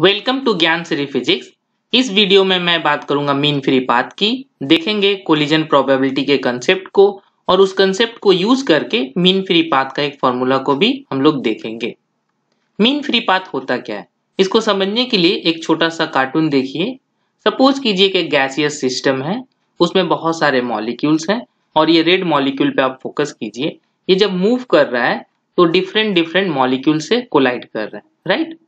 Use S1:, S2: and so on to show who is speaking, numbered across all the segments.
S1: Welcome to ज्ञान Shri physics इस video में मैं बात करूंगा मीन फ्री पाथ की देखेंगे कोलिजन प्रोबेबिलिटी के कंसेप्ट को और उस कंसेप्ट को यूज करके मीन फ्री पाथ का एक फॉर्मूला को भी हम लोग देखेंगे मीन फ्री पाथ होता क्या है इसको समझने के लिए एक छोटा सा कार्टून देखिए सपोज कीजिए कि गैसियस सिस्टम है उसमें बहुत सारे मॉलिक्यूल्स हैं और ये रेड मॉलिक्यूल पे आप फोकस कीजिए ये जब मूव कर रहा है तो डिफरेंट डिफरेंट मॉलिक्यूल से कोलाइड कर रहा है राइट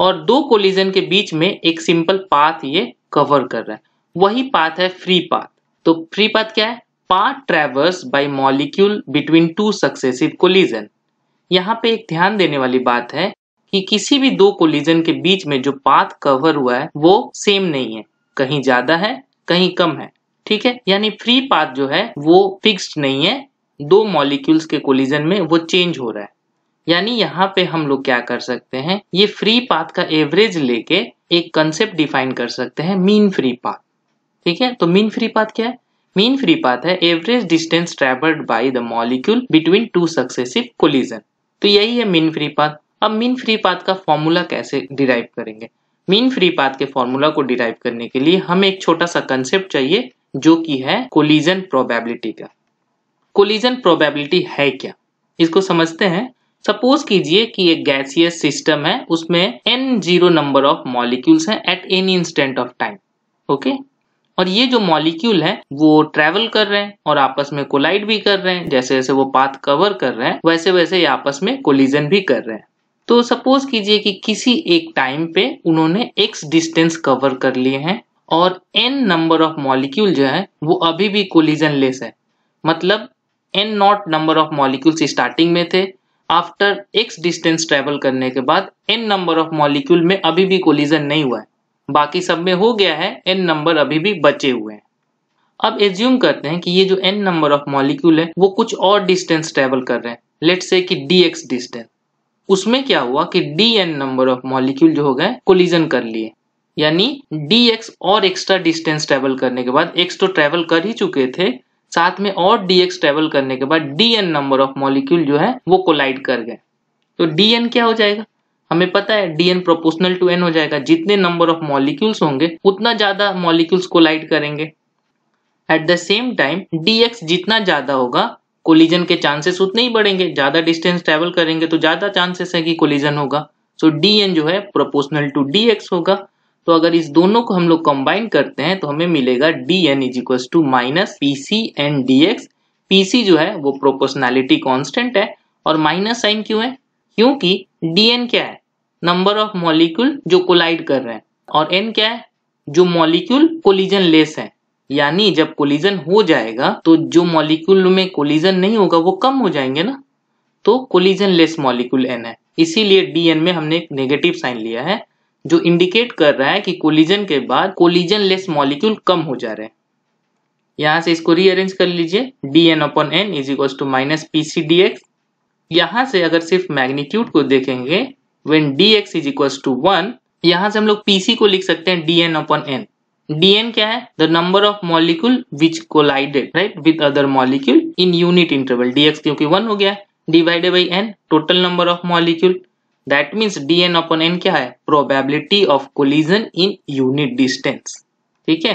S1: और दो कोलिजन के बीच में एक सिंपल पाथ ये कवर कर रहा है वही पाथ है फ्री पाथ तो फ्री पाथ क्या है path traverse by molecule between two successive collision यहाँ पे एक ध्यान देने वाली बात है कि किसी भी दो कोलिजन के बीच में जो पाथ कवर हुआ है वो सेम नहीं है कहीं ज्यादा है कहीं कम है ठीक है यानी फ्री पाथ जो है वो फिक्स्ड नहीं है दो मॉलिक्यूल्स के कोलिजन में वो चेंज हो रहा है यानी यहाँ पे हम लोग क्या कर सकते हैं ये फ्री पाथ का एवरेज लेके एक कंसेप्ट डिफाइन कर सकते हैं मीन फ्री पाथ ठीक है तो मीन फ्री पाथ क्या है मीन फ्री पाथ है average distance travelled by the molecule between two successive collision तो यही है मीन फ्री पाथ अब मीन फ्री पाथ का फॉर्मूला कैसे डिराइव करेंगे मीन फ्री पाथ के फॉर्मूला को डिराइव करने के लिए हमें एक छोटा सा कंसेप्ट चाहिए जो कि है कोलिजन प्रोबेबिलिटी का कोलिजन प्रोबेबिलिटी है क्या इसको समझते हैं सपोज कीजिए कि एक गैसियस सिस्टम है उसमें N zero number of molecules हैं at any instant of time okay और ये जो मॉलिक्यूल है वो ट्रेवल कर रहे हैं और आपस में कोलाइड भी कर रहे हैं जैसे जैसे वो पाथ कवर कर रहे हैं वैसे वैसे ये आपस में कोलिजन भी कर रहे हैं तो सपोज कीजिए कि किसी एक टाइम पे उन्होंने एक्स डिस्टेंस कवर कर लिए हैं और एन नंबर ऑफ मॉलिक्यूल जो है वो अभी भी कोलिजन लेस है मतलब N not number of molecules starting में थे आफ्टर एक्स डिस्टेंस ट्रेवल करने के बाद एन नंबर ऑफ मॉलिक्यूल में अभी भी कोलिजन नहीं हुआ है बाकी सब में हो गया है एन नंबर अभी भी बचे हुए हैं अब एज्यूम करते हैं कि ये जो एन नंबर ऑफ मॉलिक्यूल है वो कुछ और डिस्टेंस ट्रेवल कर रहे हैं लेट से कि डी एक्स डिस्टेंस उसमें क्या हुआ कि D N number of molecule जो हो गए कोलिजन कर लिए यानी डी एक्स और एक्स्ट्रा डिस्टेंस ट्रेवल करने के बाद एक्स तो ट्रेवल कर ही चुके थे साथ में और डीएक्स ट्रेवल करने के बाद डीएन नंबर ऑफ मॉलिक्यूल जो है वो कोलाइड कर गए तो डीएन क्या हो जाएगा हमें पता है डीएन प्रोपोर्शनल टू एन हो जाएगा जितने नंबर ऑफ मॉलिक्यूल्स होंगे उतना ज्यादा मॉलिक्यूल्स कोलाइड करेंगे at the same time D X जितना ज्यादा होगा कोलिजन के चांसेस उतने ही बढ़ेंगे ज्यादा डिस्टेंस ट्रेवल करेंगे तो ज्यादा चांसेस है कि कोलिजन होगा सो so, dn जो है प्रोपोर्शनल टू डीएक्स होगा तो अगर इस दोनों को हम लोग कंबाइन करते हैं तो हमें मिलेगा D N is equal to minus P C N D X PC जो है वो प्रोपोर्शनैलिटी कांस्टेंट है और माइनस साइन क्यों है क्योंकि डीएन क्या है नंबर ऑफ मॉलिक्यूल जो कोलाइड कर रहे हैं और एन क्या है जो मॉलिक्यूल कोलिजन लेस है यानी जब कोलिजन हो जाएगा तो जो मॉलिक्यूल में कोलिजन नहीं होगा वो कम हो जाएंगे ना तो कोलिजन लेस मॉलिक्यूल एन है इसीलिए डीएन में हमने एक नेगेटिव साइन लिया है जो इंडिकेट कर रहा है कि कोलिजन के बाद कोलिजन लेस मॉलिक्यूल कम हो जा रहे हैं यहां से इसको रीअरेंज कर लीजिए D N upon N is equal to minus PC D X यहां से अगर सिर्फ मैग्नीट्यूड को देखेंगे when D X is equal to one यहां से हम लोग पीसी को लिख सकते हैं D N upon N N क्या है the number of molecule which collided right with other molecule in unit interval D X क्योंकि वन हो गया divided by N total number of molecule that means D N upon N क्या है probability of collision in unit distance ठीक है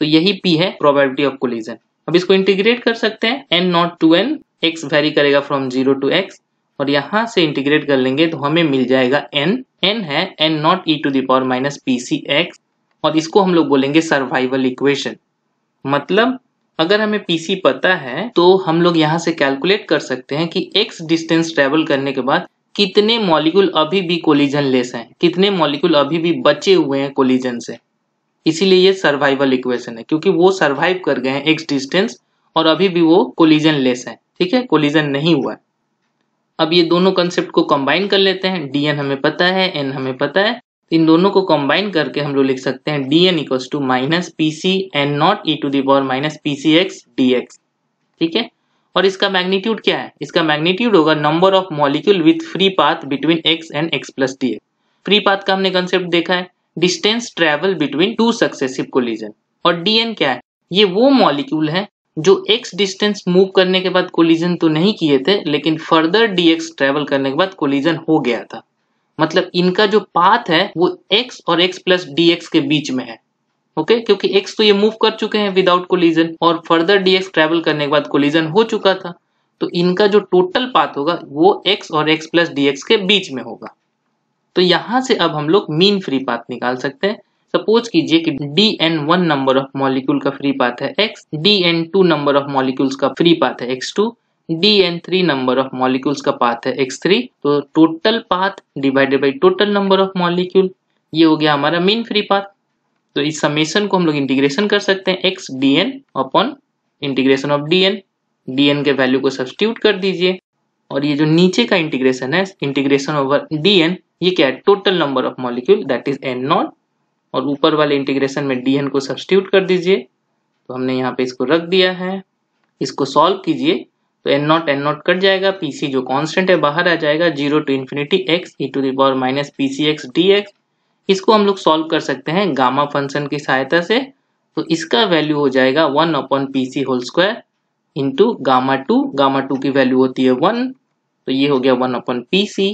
S1: तो यही P है प्रोबेबिलिटी ऑफ कोलिजन अब इसको इंटीग्रेट कर सकते हैं N not to N X vary करेगा फ्रॉम जीरो टू एक्स और यहां से इंटीग्रेट कर लेंगे तो हमें मिल जाएगा एन एन है N not E to the power minus P C X और इसको हम लोग बोलेंगे सर्वाइवल इक्वेशन मतलब अगर हमें पीसी पता है तो हम लोग यहाँ से कैलकुलेट कर सकते हैं कि एक्स डिस्टेंस ट्रेवल करने के बाद कितने मॉलिक्यूल अभी भी कोलिजन लेस हैं कितने मॉलिक्यूल अभी भी बचे हुए हैं कोलिजन से इसीलिए ये सर्वाइवल इक्वेशन है क्योंकि वो सर्वाइव कर गए हैं एक्स डिस्टेंस और अभी भी वो कोलिजन लेस है ठीक है कोलिजन नहीं हुआ अब ये दोनों कंसेप्ट को कंबाइन कर लेते हैं डीएन हमें पता है एन हमें पता है इन दोनों को कंबाइन करके हम लोग लिख सकते हैं D N to minus P C N not E to the power minus P C X D X ठीक है और इसका मैग्नीट्यूड क्या है इसका मैग्नीट्यूड होगा number of molecule with free path between X and X plus D free path का हमने कंसेप्ट देखा है distance travel between two successive collision और डीएन क्या है ये वो मॉलिक्यूल है जो एक्स डिस्टेंस मूव करने के बाद कोलिजन तो नहीं किए थे लेकिन फर्दर डीएक्स ट्रेवल करने के बाद कोलिजन हो गया था मतलब इनका जो पाथ है वो एक्स और एक्स प्लस डीएक्स के बीच में है ओके okay? क्योंकि एक्स तो ये मूव कर चुके हैं विदाउट कोलिजन और फर्दर डीएक्स ट्रेवल करने के बाद कोलिजन हो चुका था तो इनका जो टोटल पाथ होगा वो एक्स और एक्स प्लस डीएक्स के बीच में होगा तो यहां से अब हम लोग मीन फ्री पाथ निकाल सकते हैं सपोज कीजिए कि D N one number of molecule का फ्री पाथ है X D N two number of molecules का फ्री पाथ है X two D N three number of molecules का पाथ है एक्स थ्री तो total path divided by total number of molecule ये हो गया हमारा मीन फ्री पाथ तो इस समेशन को हम लोग इंटीग्रेशन कर सकते हैं X D N upon integration of D N D N के वैल्यू को सब्सटीट्यूट कर दीजिए और ये जो नीचे का इंटीग्रेशन है इंटीग्रेशन ओवर डी एन ये क्या है total number of molecule that is N not और ऊपर वाले इंटीग्रेशन में डी एन को सब्सटीट्यूट कर दीजिए तो हमने यहाँ पे इसको रख दिया है इसको सॉल्व कीजिए तो N not N not cut जाएगा पीसी जो कांस्टेंट है बाहर आ जाएगा zero to infinity X E to the power minus P C X D X इसको हम लोग सॉल्व कर सकते हैं गामा फंक्शन की सहायता से तो इसका वैल्यू हो जाएगा one upon P C whole square into gamma two gamma two की वैल्यू होती है वन तो ये हो गया वन अपॉन पी सी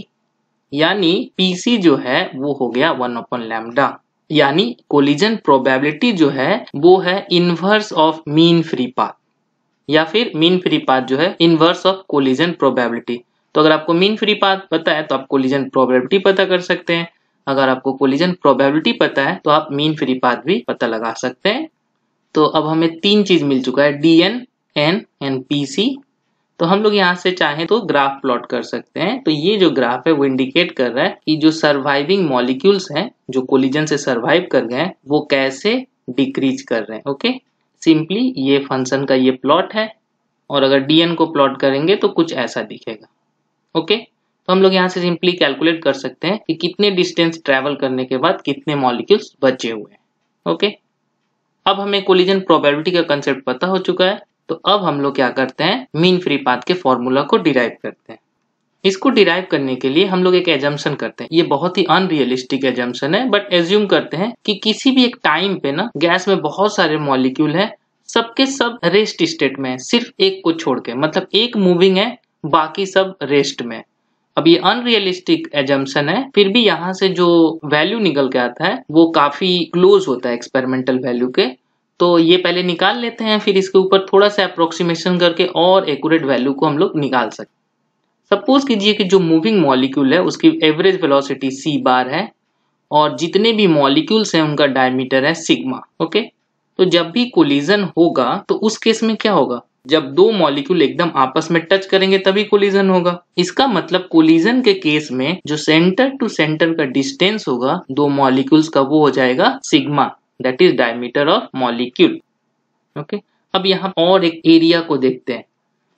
S1: यानी पी सी जो है वो हो गया वन अपॉन लैमडा यानी कोलिजन प्रोबेबिलिटी जो है वो है inverse of mean free path या फिर मीन फ्री पाथ जो है इनवर्स ऑफ कोलिजन प्रोबेबिलिटी तो अगर आपको मीन फ्री पाथ पता है तो आप कोलिजन प्रोबेबिलिटी पता कर सकते हैं अगर आपको कोलिजन प्रोबेबिलिटी पता है तो आप मीन फ्री पाथ भी पता लगा सकते हैं तो अब हमें तीन चीज मिल चुका है D N N N P C तो हम लोग यहाँ से चाहें तो ग्राफ प्लॉट कर सकते हैं तो ये जो ग्राफ है वो इंडिकेट कर रहा है कि जो सर्वाइविंग मॉलिक्यूल्स हैं जो कोलिजन से सर्वाइव कर गए हैं वो कैसे डिक्रीज कर रहे हैं ओके सिंपली ये फंक्शन का ये प्लॉट है और अगर डीएन को प्लॉट करेंगे तो कुछ ऐसा दिखेगा ओके हम लोग यहाँ से सिंपली कैलकुलेट कर सकते हैं कि कितने डिस्टेंस ट्रेवल करने के बाद कितने मॉलिक्यूल्स बचे हुए हैं ओके अब हमें कोलिजन प्रोबेबिलिटी का कंसेप्ट पता हो चुका है तो अब हम लोग क्या करते हैं मीन फ्री पाथ के फॉर्मूला को डिराइव करते हैं इसको डिराइव करने के लिए हम लोग एक एजम्सन करते हैं ये बहुत ही अनरियलिस्टिक एजम्सन है बट एज्यूम करते हैं कि किसी भी एक टाइम पे ना गैस में बहुत सारे मॉलिक्यूल है सबके सब रेस्ट स्टेट में है सिर्फ एक को छोड़ के मतलब एक मूविंग है बाकी सब रेस्ट में अब ये अनरियलिस्टिक एजम्सन है फिर भी यहाँ से जो वैल्यू निकल के आता है वो काफी क्लोज होता है एक्सपेरिमेंटल वैल्यू के तो ये पहले निकाल लेते हैं फिर इसके ऊपर थोड़ा सा अप्रोक्सीमेशन करके और एक्यूरेट वैल्यू को हम लोग निकाल सकते सपोज कीजिए कि जो मूविंग मॉलिक्यूल है उसकी एवरेज वेलोसिटी सी बार है और जितने भी मॉलिक्यूल्स हैं उनका डायमीटर है सिग्मा ओके तो जब भी कोलिजन होगा तो उस केस में क्या होगा जब दो मॉलिक्यूल एकदम आपस में टच करेंगे तभी कोलिजन होगा इसका मतलब कोलिजन के केस में जो सेंटर टू सेंटर का डिस्टेंस होगा दो मॉलिक्यूल्स का वो हो जाएगा sigma that is diameter of molecule okay अब यहाँ और एक एरिया को देखते हैं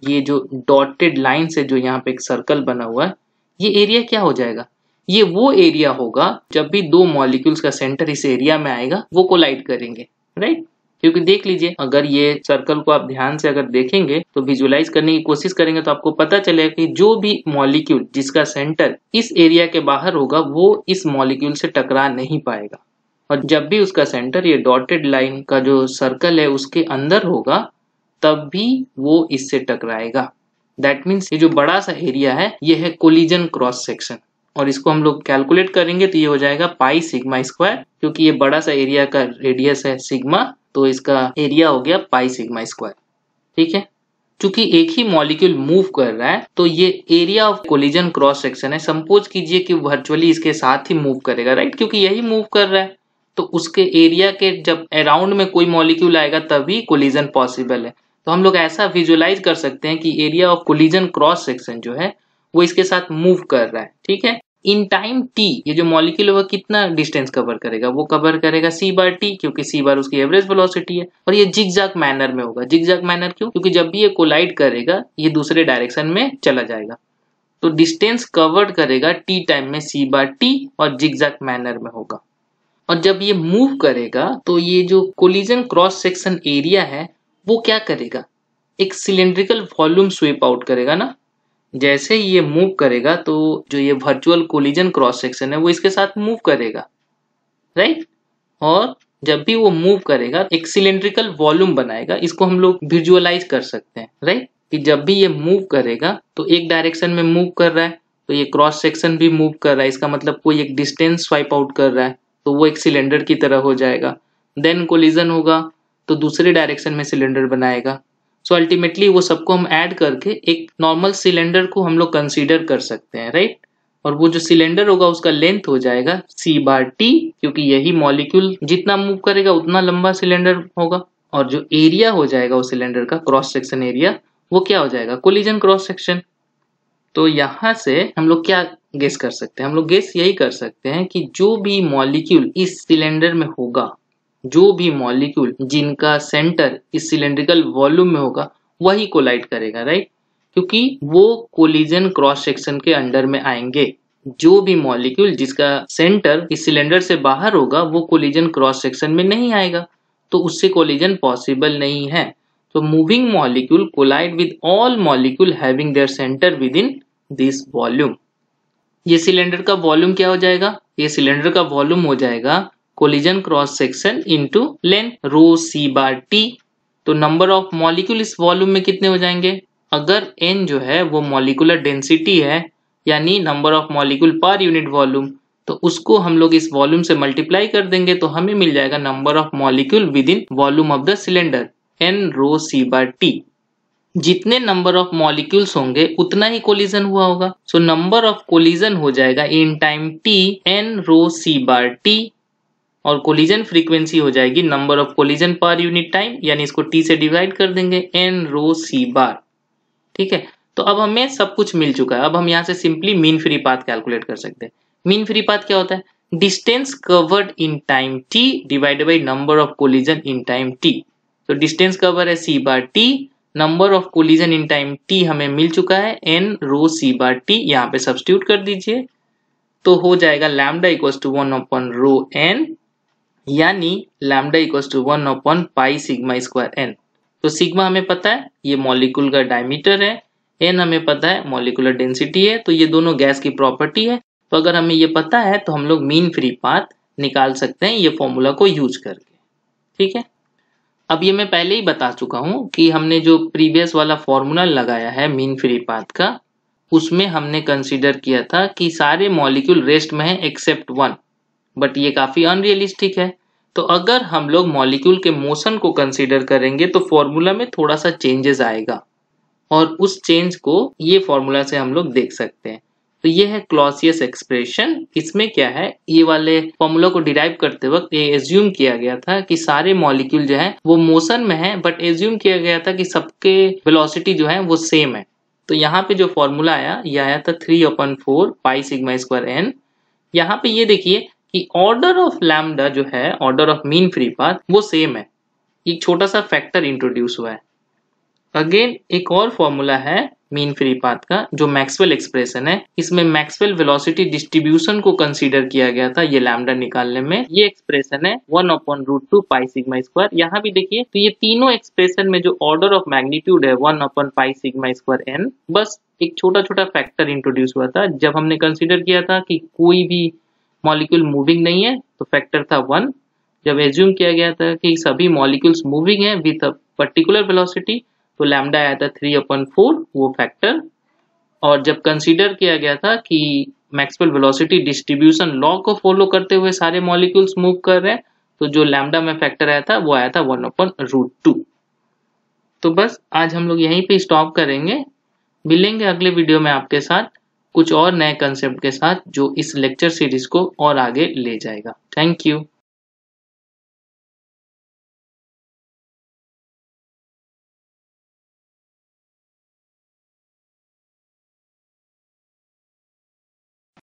S1: ये जो डॉटेड लाइन से जो यहाँ पे एक सर्कल बना हुआ है ये एरिया क्या हो जाएगा ये वो एरिया होगा जब भी दो मॉलिक्यूल्स का सेंटर इस एरिया में आएगा वो कोलाइड करेंगे राइट क्योंकि देख लीजिए अगर ये सर्कल को आप ध्यान से अगर देखेंगे तो विजुअलाइज करने की कोशिश करेंगे तो आपको पता चलेगा कि जो भी मॉलिक्यूल जिसका सेंटर इस एरिया के बाहर होगा वो इस मॉलिक्यूल से टकरा नहीं पाएगा और जब भी उसका सेंटर ये डॉटेड लाइन का जो सर्कल है उसके अंदर होगा तब भी वो इससे टकराएगा दैट मीन्स ये जो बड़ा सा एरिया है ये है कोलिजन क्रॉस सेक्शन और इसको हम लोग कैलकुलेट करेंगे तो ये हो जाएगा पाई सिग्मा स्क्वायर क्योंकि ये बड़ा सा एरिया का रेडियस है सिग्मा तो इसका एरिया हो गया पाई सिग्मा स्क्वायर ठीक है चूंकि एक ही मॉलिक्यूल मूव कर रहा है तो ये area of collision cross section है संपोज कीजिए कि वर्चुअली इसके साथ ही मूव करेगा राइट क्योंकि यही मूव कर रहा है तो उसके एरिया के जब अराउंड में कोई मॉलिक्यूल आएगा तभी कोलिजन पॉसिबल है तो हम लोग ऐसा विजुअलाइज कर सकते हैं कि area of collision cross section जो है वो इसके साथ मूव कर रहा है ठीक है इन टाइम टी ये जो मॉलिक्यूल है वो कितना डिस्टेंस कवर करेगा वो कवर करेगा सी बार टी क्योंकि सी बार उसकी एवरेज वेलोसिटी है और ये जिग जैक मैनर में होगा जिग जैक मैनर क्यों क्योंकि जब भी ये कोलाइड करेगा ये दूसरे डायरेक्शन में चला जाएगा तो डिस्टेंस कवर्ड करेगा टी टाइम में सी बार टी और जिग जैक मैनर में होगा और जब ये मूव करेगा तो ये जो कोलिजन क्रॉस सेक्शन एरिया है वो क्या करेगा एक सिलेंड्रिकल वॉल्यूम स्वेप आउट करेगा ना जैसे ये मूव करेगा तो जो ये वर्चुअल कोलिजन क्रॉस सेक्शन है वो इसके साथ मूव करेगा राइट और जब भी वो मूव करेगा एक सिलेंड्रिकल वॉल्यूम बनाएगा इसको हम लोग विजुअलाइज कर सकते हैं राइट कि जब भी ये मूव करेगा तो एक डायरेक्शन में मूव कर रहा है तो ये क्रॉस सेक्शन भी मूव कर रहा है इसका मतलब कोई एक डिस्टेंस स्वाइप आउट कर रहा है तो वो एक सिलेंडर की तरह हो जाएगा देन कोलिजन होगा तो दूसरे डायरेक्शन में सिलेंडर बनाएगा सो अल्टीमेटली वो सबको हम ऐड करके एक नॉर्मल सिलेंडर को हम लोग कंसिडर कर सकते हैं राइट right? और वो जो सिलेंडर होगा उसका लेंथ हो जाएगा सी बार टी क्योंकि यही मॉलिक्यूल जितना मूव करेगा उतना लंबा सिलेंडर होगा और जो एरिया हो जाएगा उस सिलेंडर का क्रॉस सेक्शन एरिया वो क्या हो जाएगा कोलिजन क्रॉस सेक्शन तो यहाँ से हम लोग क्या गेस कर सकते हैं हम लोग गेस यही कर सकते हैं कि जो भी मॉलिक्यूल इस सिलेंडर में होगा जो भी मॉलिक्यूल जिनका सेंटर इस सिलेंड्रिकल वॉल्यूम में होगा वही कोलाइड करेगा राइट क्योंकि वो कोलिजन क्रॉस सेक्शन के अंडर में आएंगे जो भी मॉलिक्यूल जिसका सेंटर इस सिलेंडर से बाहर होगा वो कोलिजन क्रॉस सेक्शन में नहीं आएगा तो उससे कोलिजन पॉसिबल नहीं है तो moving molecule collide with all molecule having their centre within this volume ये सिलेंडर का वॉल्यूम क्या हो जाएगा ये सिलेंडर का वॉल्यूम हो जाएगा collision cross section into length rho C bar T तो नंबर ऑफ मॉलिक्यूल इस वॉल्यूम में कितने हो जाएंगे अगर एन जो है वो मॉलिकुलर डेंसिटी है यानी number of molecule per unit volume तो उसको हम लोग इस वॉल्यूम से मल्टीप्लाई कर देंगे तो हमें मिल जाएगा number of molecule within volume of the cylinder N rho C bar T जितने नंबर ऑफ मॉलिक्यूल्स होंगे उतना ही कोलिजन हुआ होगा सो नंबर ऑफ कोलिजन हो जाएगा in time T N rho C bar T और कोलिजन फ्रीक्वेंसी हो जाएगी number of collision per unit time यानी इसको टी से डिवाइड कर देंगे एन रो सी बार ठीक है तो अब हमें सब कुछ मिल चुका है अब हम यहाँ से simply mean free path calculate कर सकते हैं मीन फ्री पाथ क्या होता है distance covered in time T divide by number of collision in time T तो डिस्टेंस कवर है C bar T number of collision in time T हमें मिल चुका है N rho C bar T यहाँ पे सब्सटीट्यूट कर दीजिए तो हो जाएगा lambda equal to one upon rho N यानी lambda equals to one upon pi sigma square N तो सिग्मा हमें पता है ये मॉलिक्यूल का डायमीटर है एन हमें पता है मॉलिकुलर डेंसिटी है तो ये दोनों गैस की प्रॉपर्टी है तो अगर हमें ये पता है तो हम लोग मीन फ्री पाथ निकाल सकते हैं ये फॉर्मूला को यूज करके ठीक है अब ये मैं पहले ही बता चुका हूँ कि हमने जो प्रीवियस वाला फॉर्मूला लगाया है मीन फ्री पाथ का उसमें हमने कंसिडर किया था कि सारे मॉलिक्यूल रेस्ट में है एक्सेप्ट वन बट ये काफ़ी अनरियलिस्टिक है तो अगर हम लोग मॉलिक्यूल के मोशन को कंसिडर करेंगे तो फॉर्मूला में थोड़ा सा चेंजेस आएगा और उस चेंज को ये फॉर्मूला से हम लोग देख सकते हैं तो ये है क्लॉसियस एक्सप्रेशन इसमें क्या है ये वाले फॉर्मूला को डिराइव करते वक्त ये एज्यूम किया गया था कि सारे मॉलिक्यूल जो है वो मोशन में है बट एज्यूम किया गया था कि सबके वेलोसिटी जो है वो सेम है तो यहाँ पे जो फॉर्मूला आया ये आया था three upon four pi sigma square N यहाँ पे ये देखिए कि ऑर्डर ऑफ लैमडा जो है order of mean free path वो सेम है एक छोटा सा फैक्टर इंट्रोड्यूस हुआ है अगेन एक और फॉर्मूला है मीन फ्री पाथ का जो मैक्सवेल एक्सप्रेशन है इसमें मैक्सवेल वेलोसिटी डिस्ट्रीब्यूशन को कंसीडर किया गया था ये लैमडा निकालने में ये एक्सप्रेशन है one upon root two pi sigma square यहाँ भी देखिए तो ये तीनों एक्सप्रेशन में जो ऑर्डर ऑफ मैग्नीट्यूड है one upon pi sigma square N बस एक छोटा छोटा फैक्टर इंट्रोड्यूस हुआ था जब हमने कंसिडर किया था कि कोई भी मॉलिक्यूल मूविंग नहीं है तो फैक्टर था वन जब एज्यूम किया गया था कि सभी मॉलिक्यूल्स मूविंग है विथ अ पर्टिकुलर वेलोसिटी तो लैमडा आया था थ्री अपन फोर वो फैक्टर और जब कंसीडर किया गया था कि मैक्सवेल वेलोसिटी डिस्ट्रीब्यूशन लॉ को फॉलो करते हुए सारे मॉलिक्यूल्स मूव कर रहे हैं तो जो लैमडा में फैक्टर आया था वो आया था वन अपन रूट टू तो बस आज हम लोग यहीं पे स्टॉप करेंगे मिलेंगे अगले वीडियो में आपके साथ कुछ और नए कंसेप्ट के साथ जो इस लेक्चर सीरीज को और आगे ले जाएगा थैंक यू